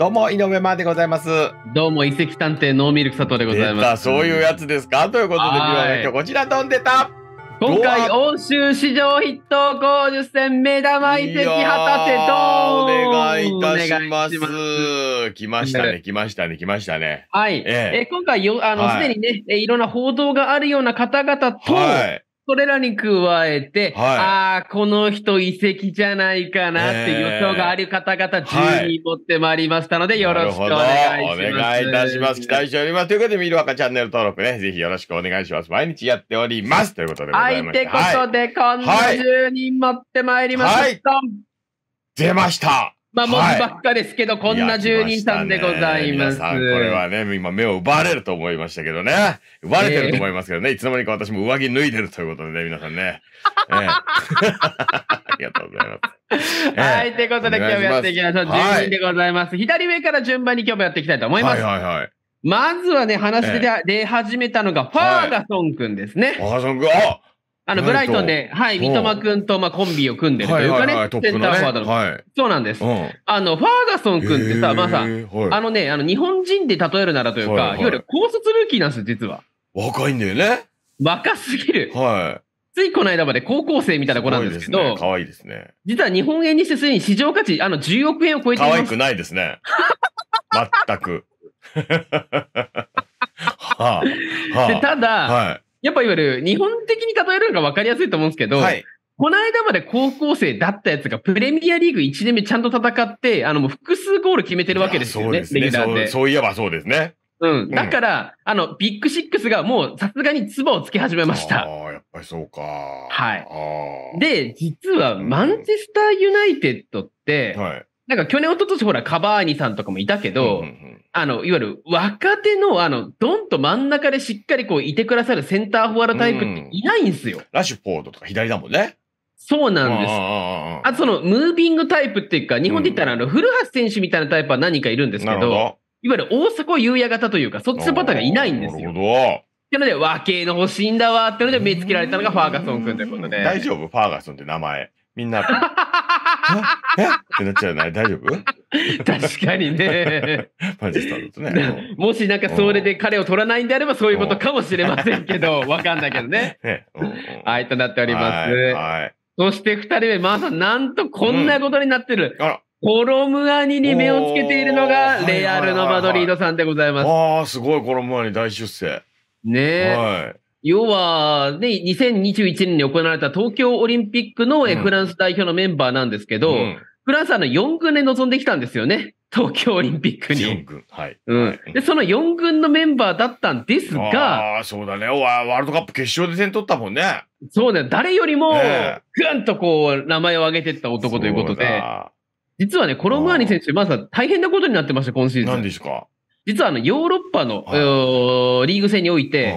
どうも井上真でございます。どうも遺跡探偵ノーミルク佐藤でございます。そういうやつですかということで今日こちら飛んでた。今回欧州史上筆頭50戦目玉遺跡旗手とお願いいたします。来ましたね、来ましたね、来ましたね。はい。ええ、今回よ、あの、す、で、にね、いろんな報道があるような方々と、はい、それらに加えて、はい、ああ、この人遺跡じゃないかなって予想がある方々10人持ってまいりましたので、よろしくお願いします、はい。お願いいたします。期待しております。ということで、ミルワカチャンネル登録ね、ぜひよろしくお願いします。毎日やっております。ということでございましはい、といことで、こんな10人持ってまいりました。はい、出ましたまあ、文字ばっかですけど、はい、こんな住人さんでございます。これはね、今目を奪われると思いましたけどね。奪われてると思いますけどね。えー、いつの間にか私も上着脱いでるということでね、皆さんね。えー、ありがとうございます。えー、はい、ということで今日もやっていきましょう。住人でございます。はい、左上から順番に今日もやっていきたいと思います。はいはいはい。まずはね、話で出始めたのが、ファーガソン君ですね。ファーガソン君、ああの、ブライトンで、はい、三笘君と、まあ、コンビを組んでるというかね、センターフォワードの。そうなんです。あの、ファーガソン君ってさ、まあさ、あのね、あの、日本人で例えるならというか、いわゆる高卒ルーキーなんです実は。若いんだよね。若すぎる。はい。ついこの間まで高校生みたいな子なんですけど、可愛いですね。実は日本円にしてすでに市場価値、あの、10億円を超えてます。可愛くないですね。全く。はあ、はでただ、はい、やっぱいわゆる日本的に例えるのが分かりやすいと思うんですけど、はい、この間まで高校生だったやつがプレミアリーグ1年目ちゃんと戦って、あのもう複数ゴール決めてるわけですよね、ねレギュラーそう。そういえばそうですね。うん。だから、うん、あの、ビッグシックスがもうさすがに唾をつけ始めました。ああ、やっぱりそうか。はい。で、実はマンチェスターユナイテッドって、うん、はいなんか去年、一昨年ほら、カバーニさんとかもいたけど、うんうんうんあの、いわゆる若手の、あの、ドンと真ん中でしっかりこういてくださるセンターフォワードタイプっていないんですよ。うん、ラッシュフォードとか左だもんね。そうなんです。あとその、ムービングタイプっていうか、日本で言ったら、あの、古橋選手みたいなタイプは何かいるんですけど、どいわゆる大迫優也型というか、そっちのパターンがいないんですよ。なるほど。なので、和系の欲しいんだわってので、目つけられたのがファーガソン君ということで。大丈夫ファーガソンって名前。みんな、えってなっちゃうない大丈夫 確かにね。スタとね。もしなんかそれで彼を取らないんであればそういうことかもしれませんけど、わかんないけどね。はい、となっております。はい。そして2人目、まさ、あ、なんとこんなことになってる。うん、あらコロムアニに目をつけているのが、レアルのマドリードさんでございます。ああ、すごい、コロムアニ大出世。ねえ、はい。要は、ね、2021年に行われた東京オリンピックのフランス代表のメンバーなんですけど、うん、フランスはの4軍で臨んできたんですよね。東京オリンピックに。4軍。はい。うん。で、その4軍のメンバーだったんですが。ああ、そうだねワ。ワールドカップ決勝で点取ったもんね。そうよ。誰よりも、ぐんとこう、名前を挙げてった男ということで。実はね、コロムアニ選手、まずは大変なことになってました、今シーズン。何ですか実はあの、ヨーロッパの、うい、リーグ戦において、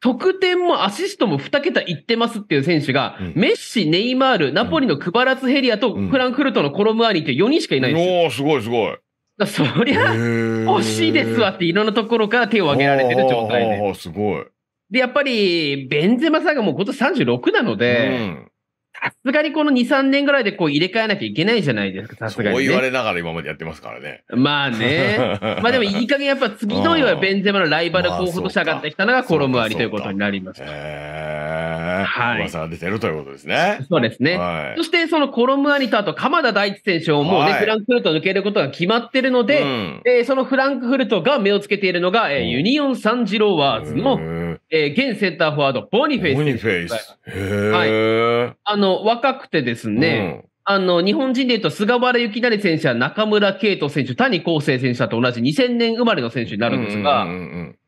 得点もアシストも2桁いってますっていう選手が、うん、メッシ、ネイマール、ナポリのクバラツヘリアとフランクフルトのコロムアーニって4人しかいないんですよ。おすごいすごい。そりゃ、惜しいですわっていろんなところから手を挙げられてる状態で。すごい。で、やっぱり、ベンゼマさんがもう今年36なので、うんさすがにこの2、3年ぐらいでこう入れ替えなきゃいけないじゃないですか、さすがに、ね、そう言われながら今までやってますからね。まあね。まあでもいい加減やっぱ次のよはベンゼマのライバル候補として上がってきたのがコロムアリということになります。へ、えー、はい。噂が出てるということですね。そうですね。はい、そしてそのコロムアリとあと鎌田大地選手をもうね、はい、フランクフルト抜けることが決まってるので、うん、えー、そのフランクフルトが目をつけているのが、えー、ユニオン・サンジロワーズの、うんえー、現センターフォワード、ボニフェイス。ボニフェイス。はい。あの、若くてですね、うんあの、日本人で言うと、菅原幸成選手や中村敬斗選手、谷晃生選手だと同じ2000年生まれの選手になるんですが、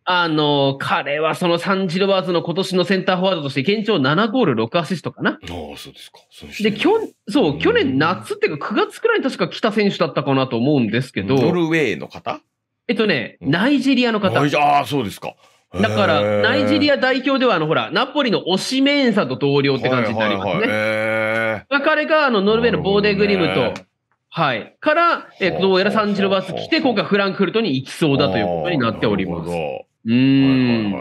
あの、彼はそのサンジロワーズの今年のセンターフォワードとして、現状7ゴール6アシストかな。ああ、そうですか。で、きょそう、去年夏っていうか9月くらいに確か来た選手だったかなと思うんですけど。ノルウェーの方えっとね、ナイジェリアの方。ああ、そうですか。だから、ナイジェリア代表では、あの、ほら、ナポリのオシメンサと同僚って感じになりますね。はいはいはい、彼が、あの、ノルウェーのボーデグリムと、はい。から、えっ、どうやらサンジロバス来て、今回フランクフルトに行きそうだということになっております。うん。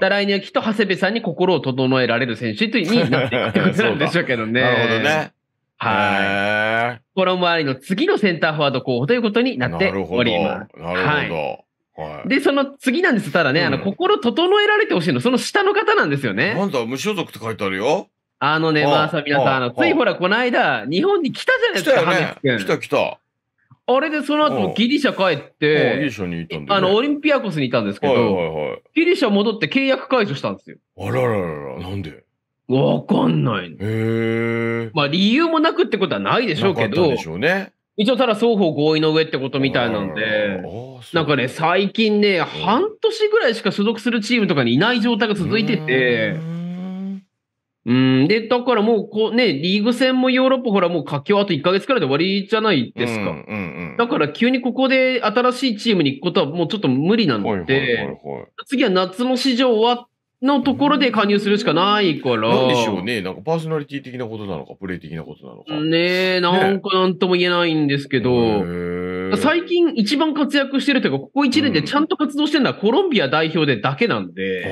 だ来年はきっと長谷部さんに心を整えられる選手になっていくいうことなんでしょうけどね。なるほどね。はい。この周りの次のセンターフォワード候補ということになっております。なるほど。なるほど。はいはい、で、その次なんです。ただね、うん、あの、心整えられてほしいの、その下の方なんですよね。なんだ、無所属って書いてあるよ。あのね、あまあさ、皆さん、あの、ついほら、この間、日本に来たじゃないですか、来たよね。来た来た。あれでその後ギリシャ帰って、ギリシャにいたんだ、ね、あの、オリンピアコスにいたんですけど、はいはいはい、ギリシャ戻って契約解除したんですよ。あらららら、なんでわかんないの。へまあ理由もなくってことはないでしょうけど。でしょうね。一応ただ双方合意の上ってことみたいなんで、なんかね、最近ね、半年ぐらいしか所属するチームとかにいない状態が続いてて、うん、で、だからもうこうね、リーグ戦もヨーロッパほらもう佳境あと1ヶ月くらいで終わりじゃないですか。だから急にここで新しいチームに行くことはもうちょっと無理なんで、次は夏の市場終わっのところで加入するしかないから。なんでしょうね。なんかパーソナリティ的なことなのか、プレイ的なことなのか。ねえ、なんかなんとも言えないんですけど。ね、最近一番活躍してるというか、ここ1年でちゃんと活動してるのはコロンビア代表でだけなんで。ああ、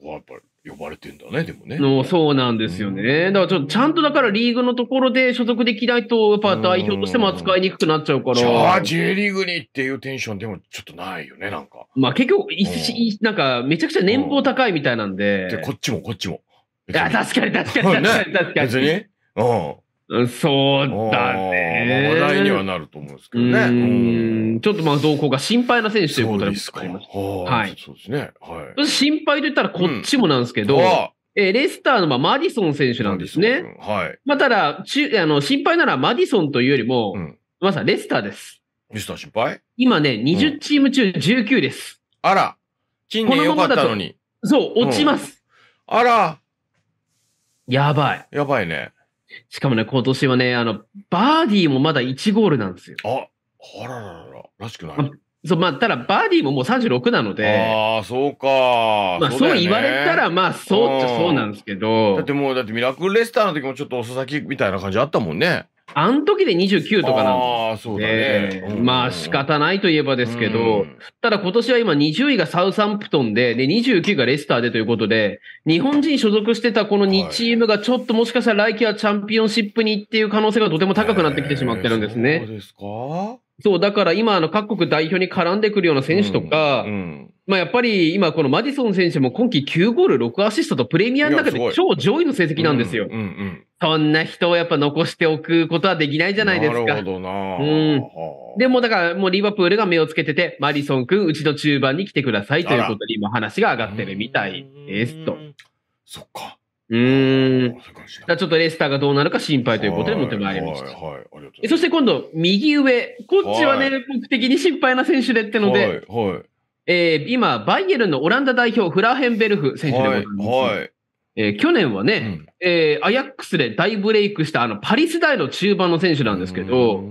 そこはやっぱり。呼ばれてんだね、でもね。のそうなんですよね。うん、だからちょっとちゃんとだからリーグのところで所属できないと、やっぱ代表としても扱いにくくなっちゃうから。じゃあ、J リーグにっていうテンションでもちょっとないよね、なんか。まあ結局、うん、なんかめちゃくちゃ年俸高いみたいなんで。で、こっちもこっちも。いや、確かに確かに 確かに確かに。別に。うん。そうだね。話題にはなると思うんですけどね。うんちょっとまあ動向が心配な選手ということですか。はい。そうですね。はい。心配といったらこっちもなんですけど、うんえー、レスターのまあマディソン選手なんですね。はい。まあただ、ちあの心配ならマディソンというよりも、うん、まさレスターです。レスター心配今ね、20チーム中19です。うん、あら、近年良かったのに。そう、落ちます。あら。やばい。やばいね。しかもね、今年はね、あの、バーディーもまだ1ゴールなんですよ。あ、あらららら、らしくない。まそう、まあ、ただ、バーディーももう36なので。ああ、そうか。まあ、そう、言われたら、まあ、そうっちゃそうなんですけど。だってもう、だってミラクルレスターの時もちょっと遅咲きみたいな感じあったもんね。あの時で29とかなんああ、そうだね。まあ仕方ないといえばですけど、ただ今年は今20位がサウサンプトンで、で29位がレスターでということで、日本人所属してたこの2チームがちょっともしかしたら来季はチャンピオンシップにっていう可能性がとても高くなってきてしまってるんですね。そうですかそう、だから今、あの、各国代表に絡んでくるような選手とか、まあやっぱり今、このマディソン選手も今季9ゴール、6アシストとプレミアの中で超上位の成績なんですよ。うんそんな人をやっぱ残しておくことはできないじゃないですか。なるほどな。うん。でもだからもうリバプールが目をつけてて、マリソン君、うちの中盤に来てくださいということで今話が上がってるみたいですと。そっか。うん。じゃちょっとレスターがどうなるか心配ということで持ってまいりました。はい、はい、そして今度、右上。こっちはね、僕的に心配な選手でってので、はい、はい、えー、今、バイエルンのオランダ代表、フラーヘンベルフ選手でございます。はい、はいえー、去年はね、うん、えー、アヤックスで大ブレイクしたあのパリ世代の中盤の選手なんですけど、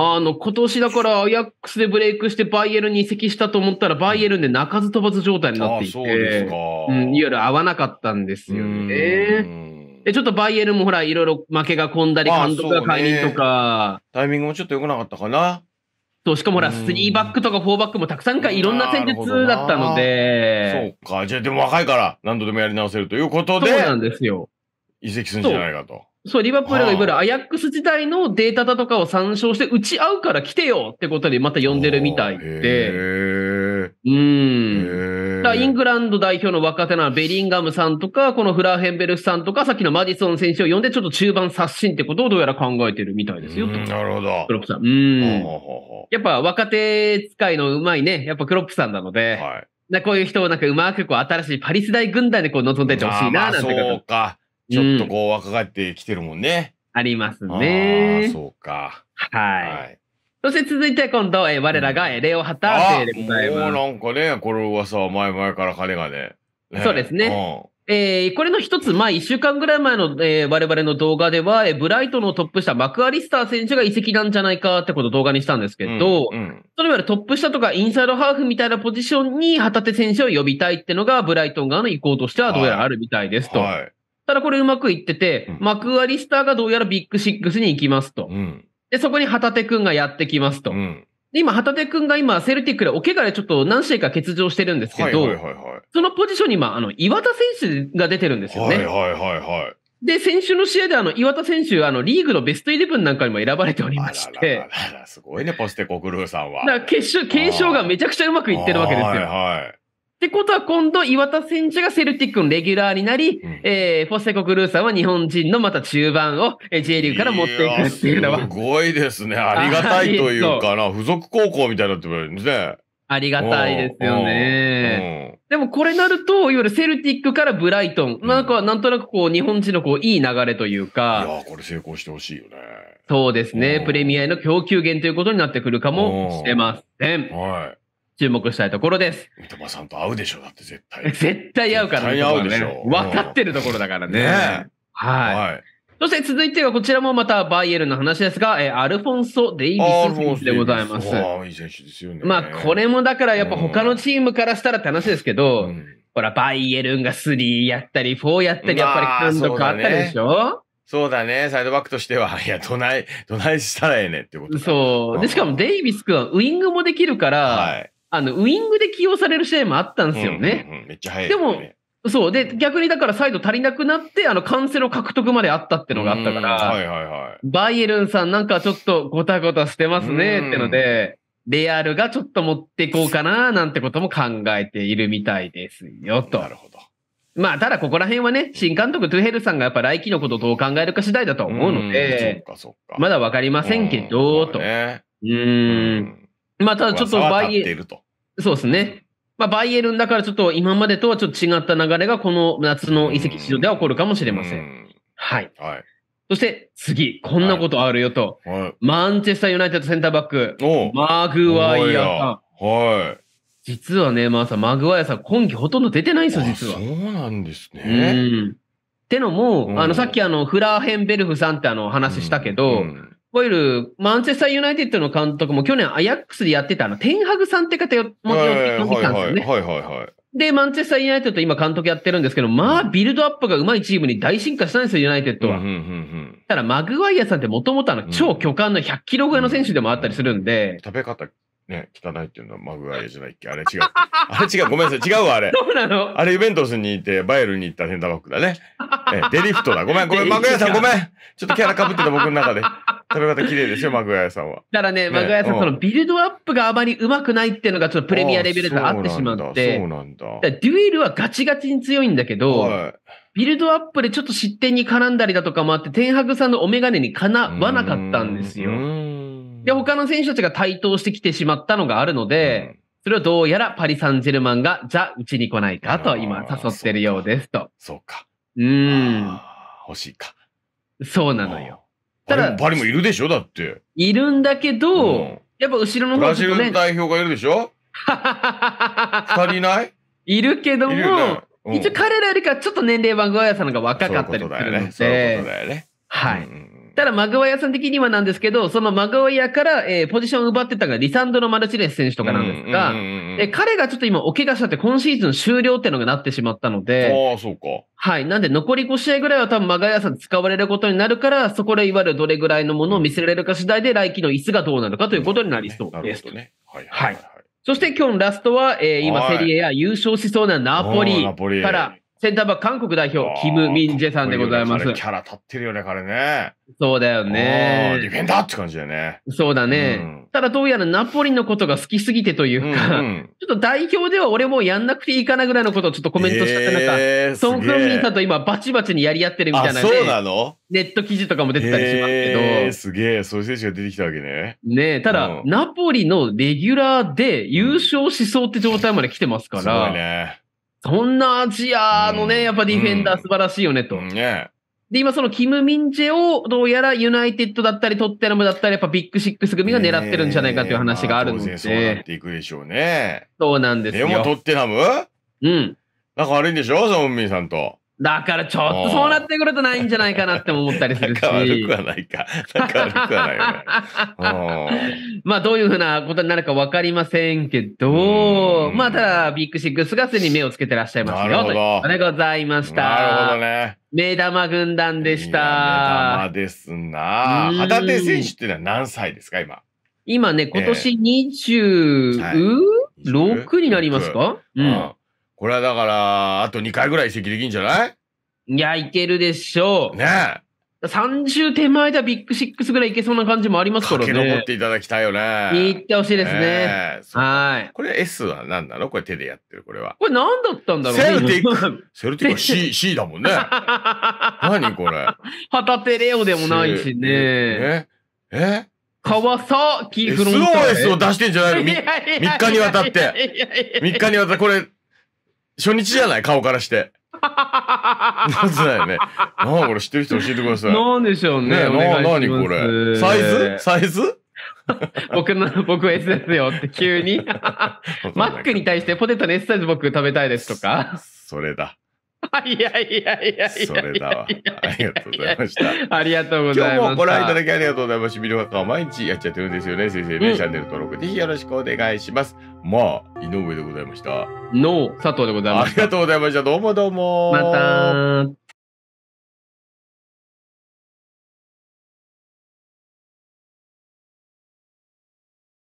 あの今年だからアヤックスでブレイクしてバイエルに移籍したと思ったら、バイエルンで泣かず飛ばず状態になっていて、うん、いわゆる合わなかったんですよね。で、ちょっとバイエルもほら、いろいろ負けが込んだり、監督が解任とか、ね、タイミングもちょっと良くなかったかな。そう、しかもほら、3バックとか4バックもたくさんか、いろんな戦術だったので。そうか。じゃあでも若いから何度でもやり直せるということで。そうなんですよ。移籍するんじゃないかと。そう、リバプールがいわゆるアヤックス時代のデータだとかを参照して、打ち合うから来てよってことでまた呼んでるみたいで。へー。うん。だイングランド代表の若手なベリンガムさんとか、このフラーヘンベルフさんとか、さっきのマディソン選手を呼んで、ちょっと中盤刷新ってことをどうやら考えてるみたいですよ。なるほど。クロップさん。うん。やっぱ若手使いのうまいね、やっぱクロップさんなので、はい、なこういう人をなんかうまくこう新しいパリス大軍団でこう望んでいってほしいな、なんてそうか。ちょっとこう若返ってきてるもんね。ありますね。そうか。はい。そして続いて今度、えー、我らが、えー、レオハターでございます。なんかね、これ噂は前々から彼がね。ねそうですね。うん、えー、これの一つ、まあ、一週間ぐらい前の、えー、我々の動画では、えー、ブライトのトップ下、マクアリスター選手が移籍なんじゃないかってことを動画にしたんですけど、うんうん、それよりトップ下とかインサイドハーフみたいなポジションに旗手選手を呼びたいってのが、ブライトン側の意向としてはどうやらあるみたいですと。はいはい、ただこれうまくいってて、うん、マクアリスターがどうやらビッグシックスに行きますと。うんで、そこに旗手くんがやってきますと。うん、で今、旗手くんが今、セルティックでお怪我でちょっと何試合か欠場してるんですけど、そのポジションに今、あの、岩田選手が出てるんですよね。はいはいはいはい。で、先週の試合であの、岩田選手、あの、リーグのベストイレブンなんかにも選ばれておりまして。あらららすごいね、ポステコグルーさんは。だから、決勝、継承がめちゃくちゃうまくいってるわけですよ。はいはい。ってことは今度、岩田選手がセルティックのレギュラーになり、うん、えー、フォセコ・グルーさんは日本人のまた中盤を J リーグから持っていくっていうのは。すごいですね。ありがたいというかな、付属高校みたいになってくれるんですね。ありがたいですよね。でもこれなると、いわゆるセルティックからブライトン、うん、なんかなんとなくこう日本人のこういい流れというか。いやこれ成功してほしいよね。そうですね。プレミアへの供給源ということになってくるかもしれません。はい。注目したいところです。三笘さんと会うでしょ、だって絶対。絶対会うからね。会うでしょ。分かってるところだからね。ねはい。はいそして続いてはこちらもまたバイエルの話ですが、えー、アルフォンソ・デイビス選手でございます。ああ、いい選手ですよね。まあ、これもだからやっぱ他のチームからしたらって話ですけど、うん、ほら、バイエルンが3やったり、4やったり、やっぱり感度変わったでしょ、まあそうだね、サイドバックとしては、いや、どない、どないしたらええねってこと。そう。で、しかもデイビス君はウイングもできるから、はい、あの、ウイングで起用される試合もあったんですよね。うんうんうん、めっちゃ早い、ね、でも、そう。で、逆にだからサイド足りなくなって、あの、完成の獲得まであったってのがあったから、はいはいはい、バイエルンさんなんかちょっとごたごたしてますねってので、レアルがちょっと持っていこうかななんてことも考えているみたいですよと。なるほど。まあ、ただここら辺はね、新監督トゥヘルさんがやっぱ来季のことをどう考えるか次第だと思うので、そそっっかか。まだわかりませんけど、と。うん。まあ、ただちょっとバイエル、そうですね。まあ、バイエルンだからちょっと今までとはちょっと違った流れがこの夏の移籍市場では起こるかもしれません。はい。はい。そして次、こんなことあるよと。はいはい、マンチェスターユナイテッドセンターバック、マグワイアさん。はい。実はね、まあさ、マグワイアさん、今季ほとんど出てないんですよ、実は。そうなんですね。うん。ってのも、うん、あの、さっきあの、フラーヘンベルフさんってあの、話したけど、うんうんわゆるマンチェスターユナイテッドの監督も去年アヤックスでやってたあの、テンハグさんって方も呼んでたんですよね。はいはいはい。で、マンチェスターユナイテッド今監督やってるんですけど、まあ、ビルドアップがうまいチームに大進化したんですよ、ユナイテッドは。ただ、マグワイアさんってもともとあの、超巨漢の100キロ超えの選手でもあったりするんで、うん、食べ方ね、汚いっていうのはマグワイアじゃないっけあれ違う。あれ違う。ごめんなさい。違うわ、あれ。そうなのあれ、ユベントスにいて、バイエルに行ったヘンダーバックだね。えデリフトだ。ごめん、ごめん、マグワイアさんごめん。ちょっとキャラかぶってた僕の中で。食べ方綺麗ですよ、マグワイアさんは。だからね、ねマグワイアさん、うん、そのビルドアップがあまり上手くないっていうのが、ちょっとプレミアレベルであってしまって。そうなんだ。んだデュエルはガチガチに強いんだけど、はいビルドアップでちょっと失点に絡んだりだとかもあって、天白さんのお眼鏡にかなわなかったんですよ。うん。で、他の選手たちが台頭してきてしまったのがあるので、うんそれをどうやらパリ・サンジェルマンが、じゃあ、うちに来ないかと今誘ってるようですと。そうか。うーん。欲しいか。そうなのよ。ただ、パリもいるでしょだって。いるんだけど、うん、やっぱ後ろの方、ね、ブラジル代表がいるでしょ 二人いないいるけども、一応彼らよりかちょっと年齢番号屋さんが若かったりするので。そういうことだよね。そういうだよね。はい。うんただ、マグワイアさん的にはなんですけど、そのマグワイアから、えー、ポジションを奪ってたのがリサンドロ・マルチネス選手とかなんですが、彼がちょっと今お怪我したって今シーズン終了っていうのがなってしまったので、ああ、そうか。はい。なんで残り5試合ぐらいは多分マグワイアさん使われることになるから、そこでいわゆるどれぐらいのものを見せられるか次第で来季の椅子がどうなるかということになりそうです。うん、ね。はいはい、はい、はい。そして今日のラストは、えー、今セリエや優勝しそうなナポリから、センターバック韓国代表、キム・ミンジェさんでございます。キャラ立ってるよね、彼ね。そうだよね。ディフェンダーって感じだよね。そうだね。ただ、どうやらナポリのことが好きすぎてというか、ちょっと代表では俺もやんなくていいかなぐらいのことをちょっとコメントしたなんか、ソン・フンミンさんと今バチバチにやり合ってるみたいなそうなのネット記事とかも出てたりしますけど。すげえ、そういう選手が出てきたわけね。ねただ、ナポリのレギュラーで優勝しそうって状態まで来てますから。すごいね。そんなアジアのね、やっぱディフェンダー素晴らしいよねと。うんうん、ねで、今そのキム・ミンジェをどうやらユナイテッドだったりトッテナムだったりやっぱビッグシックス組が狙ってるんじゃないかという話があるんで。ね、まあ、そうなっていくでしょうね。そうなんですよ。でもトッテナムうん。なんか悪いんでしょゾンミンさんと。だからちょっとそうなってくるとないんじゃないかなって思ったりするし。仲悪くはないか。仲悪くはないよね。まあどういうふうなことになるかわかりませんけど、まあただビッグシックスがすに目をつけてらっしゃいますよ。ということでございました。なるほどね。目玉軍団でした。目玉ですな。旗手選手っていうのは何歳ですか、今。今ね、今年26、えー、はい、になりますか、うんこれはだから、あと2回ぐらい移籍できんじゃないいや、いけるでしょう。ねえ。30手前ではビッグシックスぐらいいけそうな感じもありますからね。駆け上っていただきたいよね。いってほしいですね。はい。これ S は何なのこれ手でやってる、これは。これ何だったんだろう、ね、セルティック。セルティックは C、C だもんね。何これ。旗手レオでもないしね。ええ川崎フロンターレ。SOS を出してんじゃないの ?3 日にわたって。3日にわたって、これ。初日じゃない顔からして。なぜだよね。なあ、これ知ってる人教えてください。なんでしょうね。ねな、なにこれ。サイズサイズ僕の、僕 S ですよって急に。マックに対してポテトの S サイズ僕食べたいですとか。それだ。いやいやいやいそれだわ。ありがとうございました。ありがとうございました。今日もご覧いただきありがとうございます。ミルワカは毎日やっちゃってるんですよね、先生ね。うん、チャンネル登録ぜひよろしくお願いします。まあ、井上でございました。ノい。佐藤でございましい。ありがとうございました。どうもどうも。また。